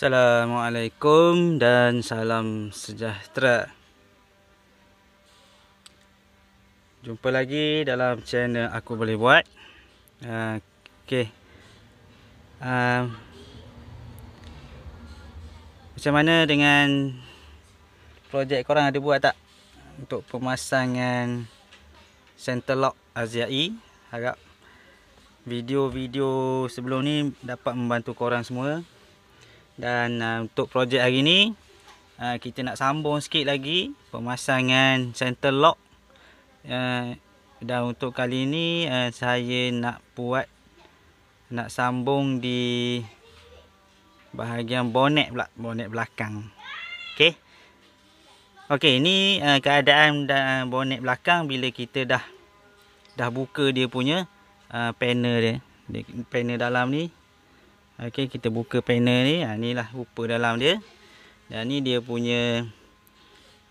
Assalamualaikum dan salam sejahtera Jumpa lagi dalam channel Aku Boleh Buat uh, ah, okay. uh, ah, Macam mana dengan projek korang ada buat tak? Untuk pemasangan center lock Aziai Harap video-video sebelum ni dapat membantu korang semua dan uh, untuk projek hari ni uh, Kita nak sambung sikit lagi Pemasangan center lock uh, Dan untuk kali ni uh, Saya nak buat Nak sambung di Bahagian bonet pula Bonet belakang Okay Okay, ini uh, keadaan uh, bonet belakang bila kita dah dah buka dia punya uh, panel dia. dia. Panel dalam ni Okey, kita buka panel ni. Ha lah rupa dalam dia. Dan ni dia punya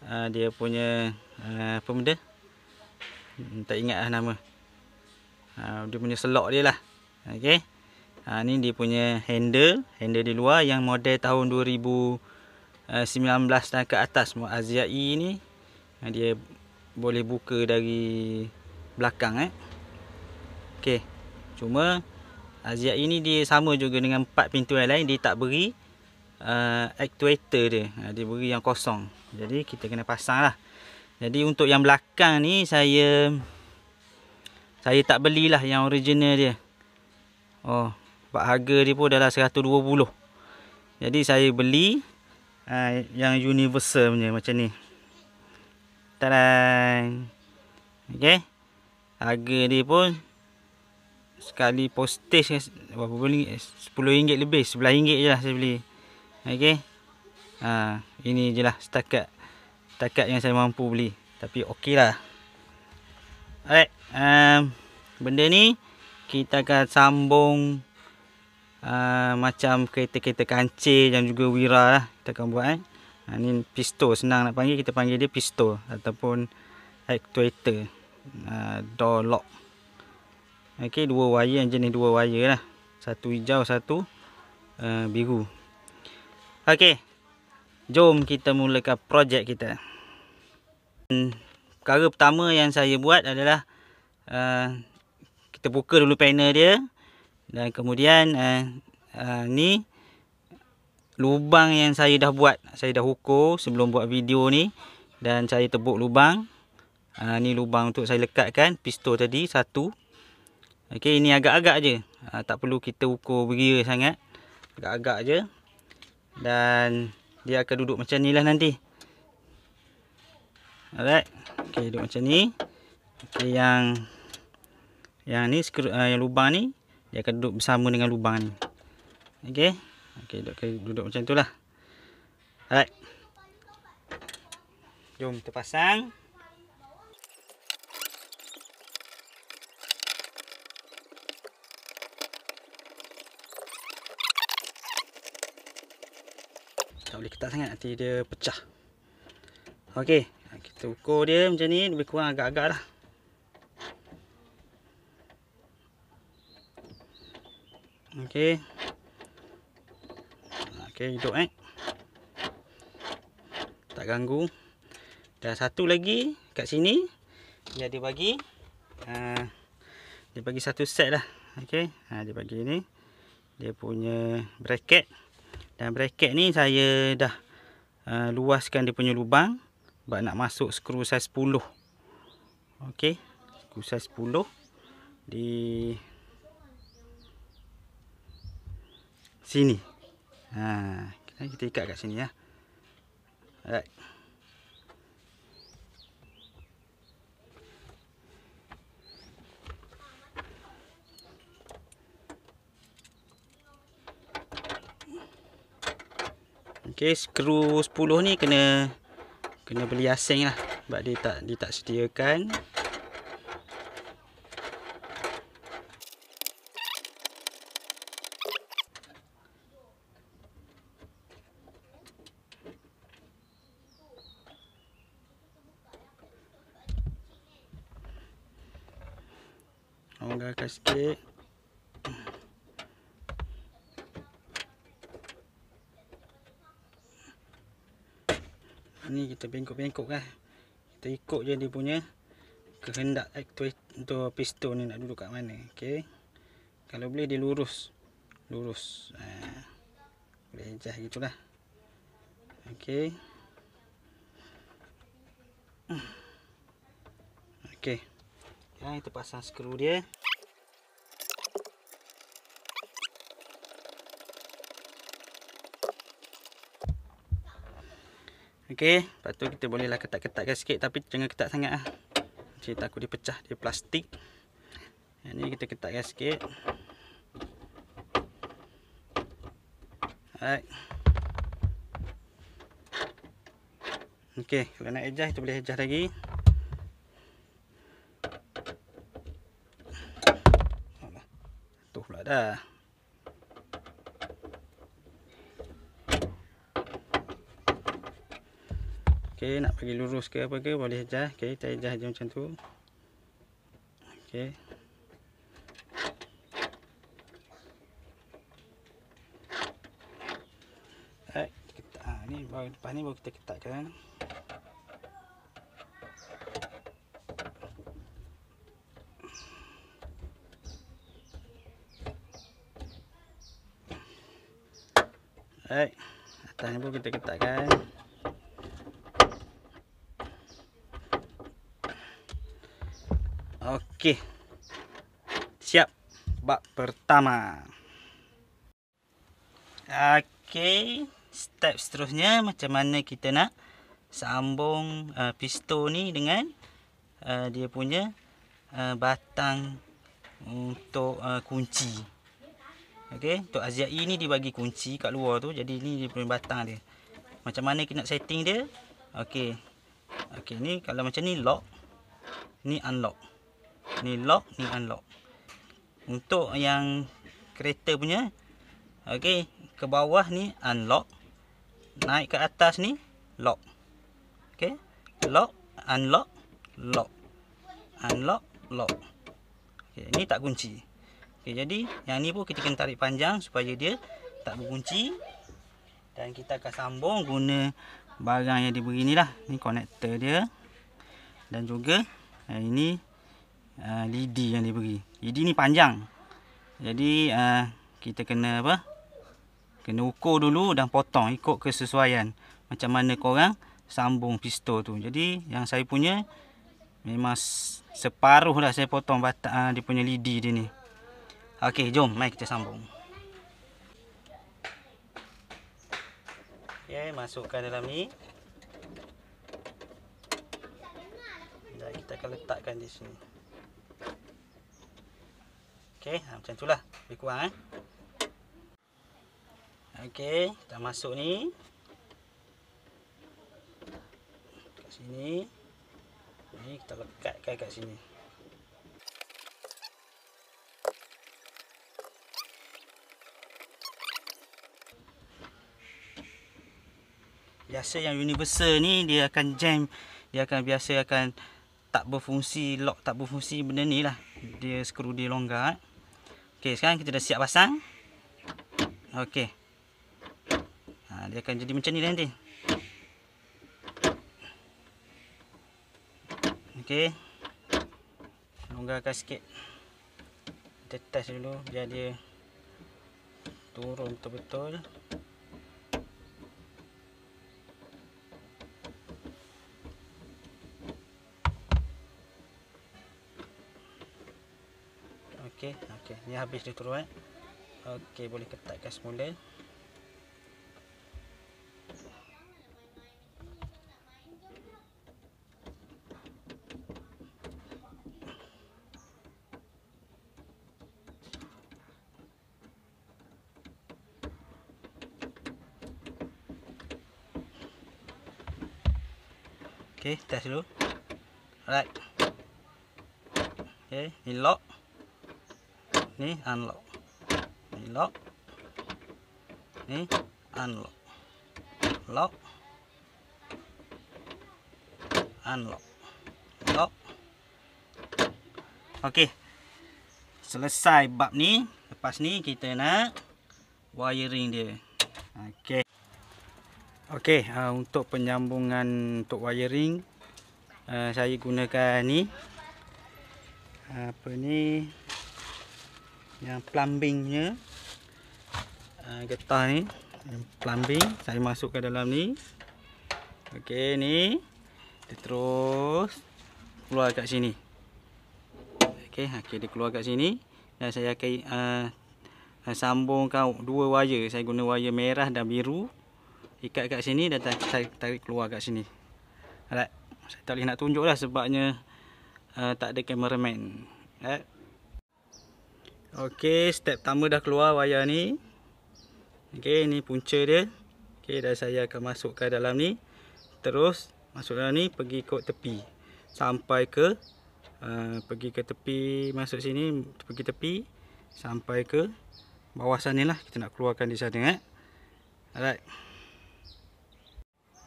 uh, dia punya uh, apa benda? Hmm, tak ingatlah nama. Ha, dia punya selok dia lah. Okey. Ha ni dia punya handle, handle di luar yang model tahun 2019 dan ke atas Muaziai ni. Ha, dia boleh buka dari belakang eh. Okey. Cuma Ziap ah, ini dia sama juga dengan empat pintu yang lain dia tak beri uh, actuator dia. Ah, dia beri yang kosong. Jadi kita kena pasang lah. Jadi untuk yang belakang ni saya saya tak belilah yang original dia. Oh, bab harga dia pun dalam 120. Jadi saya beli uh, yang universal punya macam ni. Tadang. Okey. Harga dia pun 120 sekali postage kan, berapa beli eh, 10 ringgit lebih 11 ringgit je lah saya beli Okey. Ha, ini je lah setakat setakat yang saya mampu beli tapi ok lah alright um, benda ni kita akan sambung uh, macam kereta-kereta kancil dan juga wira lah kita akan buat eh. ha, ni pistol senang nak panggil kita panggil dia pistol ataupun actuator uh, door lock Okey, dua wayar yang jenis dua wayar lah. Satu hijau, satu uh, biru. Okey. Jom kita mulakan projek kita. Hmm, perkara pertama yang saya buat adalah uh, kita buka dulu panel dia dan kemudian uh, uh, ni lubang yang saya dah buat. Saya dah ukur sebelum buat video ni dan saya tebuk lubang. Uh, ni lubang untuk saya lekatkan pistol tadi satu. Okey, ini agak-agak je. Ha, tak perlu kita ukur beria sangat. Agak-agak je. Dan dia akan duduk macam ni lah nanti. Alright. Okey, duduk macam ni. Okey, yang yang ni, skru, uh, yang lubang ni. Dia akan duduk bersama dengan lubang ni. Okey. Okey, duduk, duduk macam tu lah. Alright. Jom kita pasang. Tak boleh ketat sangat nanti dia pecah. Okey, kita ukur dia macam ni lebih kurang agak-agak lah. Okey. Okey, hidup eh. Tak ganggu. Dah satu lagi kat sini dia ada bagi uh, dia bagi satu set lah. Okey. Ha dia bagi ni. Dia punya bracket. Dan bracket ni saya dah uh, luaskan dia punya lubang. Sebab nak masuk skru saiz 10. Okey. Skru saiz 10. Di sini. Ha, kita ikat kat sini ya. Alright. Ok skru 10 ni kena Kena beli asing lah Sebab dia tak, dia tak sediakan Longgarkan sikit ni kita bengkok-bengkok lah kita ikut je dia punya kehendak actuate untuk piston ni nak duduk kat mana ok kalau boleh dia lurus lurus ha. boleh ejah gitu lah ok hmm. ok yang kita pasang skru dia Okey, lepas tu kita bolehlah ketat-ketatkan sikit tapi jangan ketat sangat lah. Macam takut dia pecah, dia plastik. Yang ni kita ketatkan sikit. Alright. Okey, kalau nak adjust, kita boleh adjust lagi. Tuh pula dah. Okey, nak pergi lurus ke apa ke boleh saja. Okey, kita ejah je macam tu. Okey. Ah, ni baru depan ni baru kita ketatkan baik atas ni baru kita ketatkan Okey. Siap Bak pertama. Okey, step seterusnya macam mana kita nak sambung uh, pistol ni dengan uh, dia punya uh, batang untuk uh, kunci. Okey, untuk Azia E ni dia bagi kunci kat luar tu. Jadi ni dia punya batang dia. Macam mana kita nak setting dia? Okey. Okey, ni kalau macam ni lock. Ni unlock ni lock ni unlock untuk yang kereta punya okey ke bawah ni unlock naik ke atas ni lock okey lock unlock lock unlock lock okey ni tak kunci okey jadi yang ni pun kita kena tarik panjang supaya dia tak berkunci dan kita akan sambung guna barang yang diberi ni lah ni connector dia dan juga ini Ah, lidi yang dia beri. Lidi ni panjang. Jadi uh, kita kena apa? Kena ukur dulu dan potong ikut kesesuaian. Macam mana kau korang sambung pistol tu. Jadi yang saya punya memang separuh dah saya potong batang uh, dia punya lidi dia ni. Okey, jom mai kita sambung. Okey, masukkan dalam ni. Dan kita akan letakkan di sini. Okey, ha, macam itulah. Lebih kurang eh. Okey, kita masuk ni. Kat sini. Ni kita lekatkan kat sini. Biasa yang universal ni dia akan jam, dia akan biasa akan tak berfungsi, lock tak berfungsi benda ni lah. Dia skru dia longgar. Eh. Okey, sekarang kita dah siap pasang. Okey. Ha, dia akan jadi macam ni lah nanti. Okey. Longgarkan sikit. Kita test dulu biar dia turun betul-betul. okey okey ni habis dia turun. eh okey boleh ketatkan semula Okay, test dulu Alright Okay, ni lock unlock, unlock, unlock, lock, lock. นี่อันล็อกนี่ล็อกนี่อันล็อกล็อกอันล็อกล็อกโอเค selesai bab ni lepas ni kita nak wiring dia okey okey uh, untuk penyambungan untuk wiring uh, saya gunakan ni apa ni yang plumbingnya uh, ah, getah ni yang plumbing saya masukkan dalam ni okey ni dia terus keluar kat sini okey ah, okey dia keluar kat sini dan saya akan uh, ah, sambungkan dua wire saya guna wire merah dan biru ikat kat sini dan tarik, tarik keluar kat sini alright saya tak boleh nak tunjuklah sebabnya uh, tak ada cameraman alright Okey, step pertama dah keluar wayar ni. Okey, ini punca dia. Okey, dah saya akan masukkan dalam ni. Terus masuk dalam ni pergi ke tepi. Sampai ke uh, pergi ke tepi masuk sini, pergi tepi sampai ke bawah sana lah kita nak keluarkan di sana eh. Alright.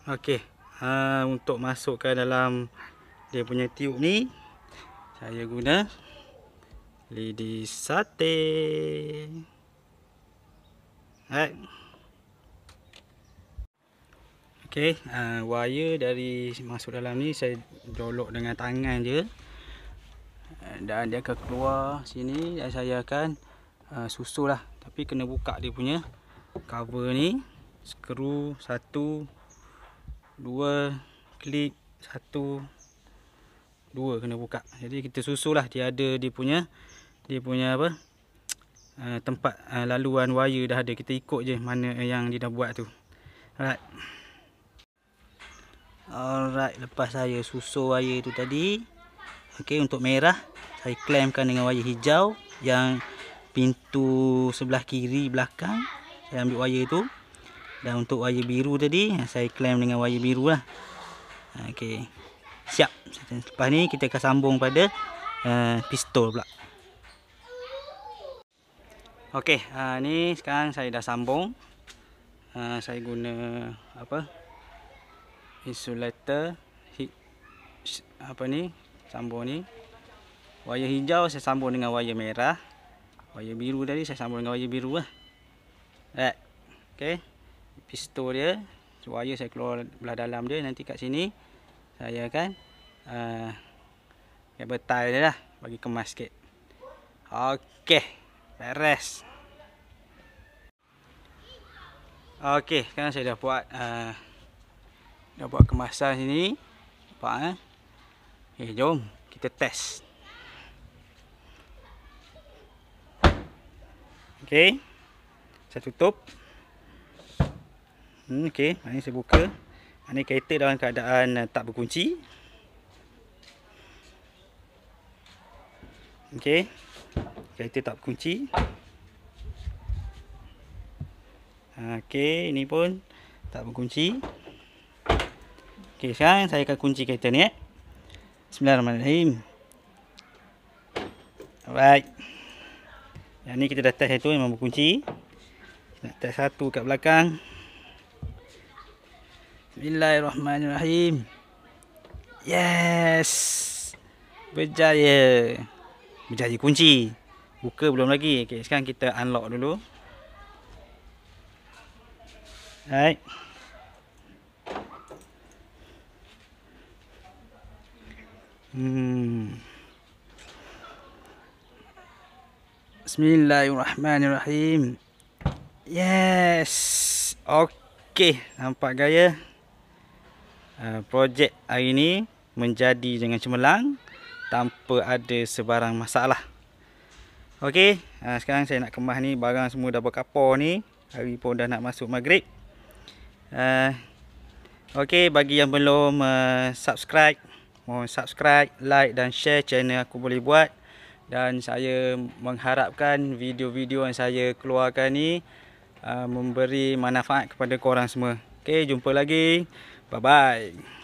Okey. Ha, eh, untuk masukkan dalam dia punya tiup ni saya guna Lidi sate. Right. Okey, uh, wire dari masuk dalam ni saya jolok dengan tangan je. Uh, dan dia akan keluar sini dan saya akan uh, susul lah. Tapi kena buka dia punya cover ni. Skru satu, dua, klik satu, dua kena buka. Jadi kita susul lah dia ada dia punya dia punya apa uh, tempat uh, laluan wire dah ada kita ikut je mana yang dia dah buat tu alright alright lepas saya susur wire tu tadi ok untuk merah saya clampkan dengan wire hijau yang pintu sebelah kiri belakang saya ambil wire tu dan untuk wire biru tadi eh, saya clamp dengan wire biru lah ok siap lepas ni kita akan sambung pada uh, pistol pula Okey, uh, ni sekarang saya dah sambung. Uh, saya guna apa? Insulator heat, apa ni? Sambung ni. Wayar hijau saya sambung dengan wayar merah. Wayar biru tadi saya sambung dengan wayar biru lah. Right. Okey. Pistol dia, wayar saya keluar belah dalam dia nanti kat sini saya akan uh, kabel tie dia lah bagi kemas sikit. Okey. Beres. Okey, kan saya dah buat uh, dah buat kemasan sini. Nampak eh? Okay, jom kita test. Okey. Saya tutup. Hmm, okey, mari saya buka. Ini kereta dalam keadaan uh, tak berkunci. Okey. Kereta tak kunci. Okey, ini pun tak berkunci. Okey, sekarang saya akan kunci kereta ni eh. Bismillahirrahmanirrahim. Baik. Yang ni kita dah test yang tu memang berkunci. Kita nak test satu kat belakang. Bismillahirrahmanirrahim. Yes. Berjaya. Berjaya kunci. Buka belum lagi. Okey, sekarang kita unlock dulu. Alright. Hmm. Bismillahirrahmanirrahim. Yes. Okey, nampak gaya. Uh, projek hari ini menjadi dengan cemerlang tanpa ada sebarang masalah. Okey, uh, ha, sekarang saya nak kemas ni barang semua dah berkapur ni. Hari pun dah nak masuk maghrib. Uh, ha, Okey, bagi yang belum uh, subscribe, mohon subscribe, like dan share channel aku boleh buat. Dan saya mengharapkan video-video yang saya keluarkan ni uh, memberi manfaat kepada korang semua. Okey, jumpa lagi. Bye-bye.